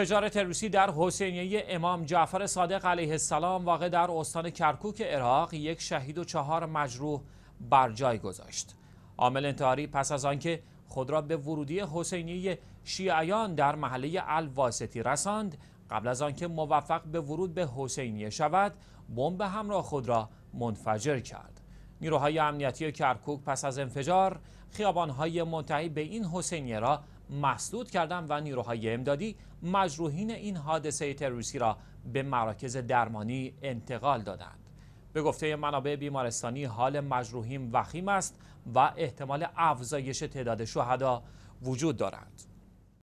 انفجار تروریستی در حسینیه امام جعفر صادق علیه السلام واقع در استان کرکوک عراق یک شهید و چهار مجروح بر جای گذاشت. عامل انتحاری پس از آنکه خود را به ورودی حسینیه شیعیان در محله الواسطی رساند قبل از آنکه موفق به ورود به حسینیه شود بمب همراه خود را منفجر کرد. نیروهای امنیتی کرکوک پس از انفجار خیابانهای منتهی به این حسینیه را مسدود کردند و نیروهای امدادی مجروحین این حادثه تروریستی را به مراکز درمانی انتقال دادند به گفته منابع بیمارستانی حال مجروحین وخیم است و احتمال افزایش تعداد شهدا وجود دارد